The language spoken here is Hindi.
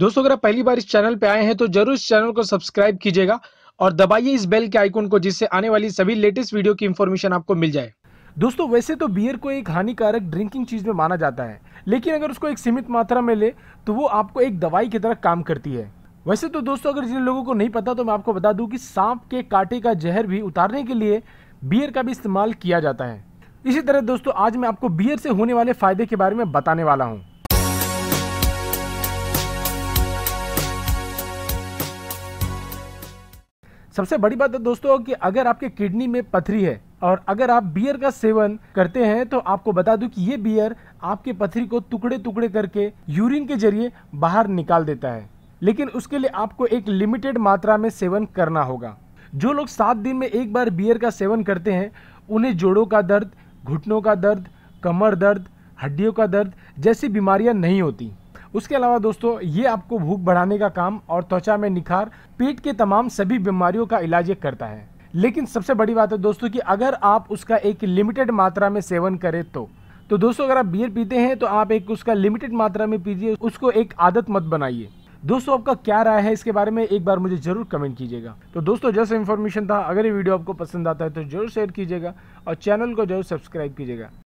दोस्तों अगर आप पहली बार इस चैनल पे आए हैं तो जरूर इस चैनल को सब्सक्राइब कीजिएगा और दबाइए इस बेल के आइकोन को जिससे आने वाली सभी लेटेस्ट वीडियो की इन्फॉर्मेशन आपको मिल जाए दोस्तों वैसे तो बियर को एक हानिकारक ड्रिंकिंग चीज़ में माना जाता है लेकिन अगर उसको एक सीमित मात्रा में ले तो वो आपको एक दवाई की तरह काम करती है वैसे तो दोस्तों अगर जिन लोगों को नहीं पता तो मैं आपको बता दूं कि सांप के कांटे का जहर भी उतारने के लिए बियर का भी इस्तेमाल किया जाता है इसी तरह दोस्तों आज मैं आपको बियर से होने वाले फायदे के बारे में बताने वाला हूँ सबसे बड़ी बात है तो दोस्तों कि अगर आपके किडनी में पथरी है और अगर आप बियर का सेवन करते हैं तो आपको बता दूं कि ये बियर आपके पथरी को टुकड़े टुकड़े करके यूरिन के जरिए बाहर निकाल देता है लेकिन उसके लिए आपको एक लिमिटेड मात्रा में सेवन करना होगा जो लोग सात दिन में एक बार बियर का सेवन करते हैं उन्हें जोड़ों का दर्द घुटनों का दर्द कमर दर्द हड्डियों का दर्द जैसी बीमारियां नहीं होती उसके अलावा दोस्तों ये आपको भूख बढ़ाने का काम और त्वचा में निखार पेट के तमाम सभी बीमारियों का इलाज करता है लेकिन सबसे बड़ी बात है दोस्तों कि अगर आप उसका एक लिमिटेड मात्रा में सेवन करें तो तो दोस्तों अगर आप बियर पीते हैं तो आप एक उसका लिमिटेड मात्रा में पीजिए उसको एक आदत मत बनाइए दोस्तों आपका क्या राय है इसके बारे में एक बार मुझे जरूर कमेंट कीजिएगा तो दोस्तों जैसा इन्फॉर्मेशन था अगर ये वीडियो आपको पसंद आता है तो जरूर शेयर कीजिएगा और चैनल को जरूर सब्सक्राइब कीजिएगा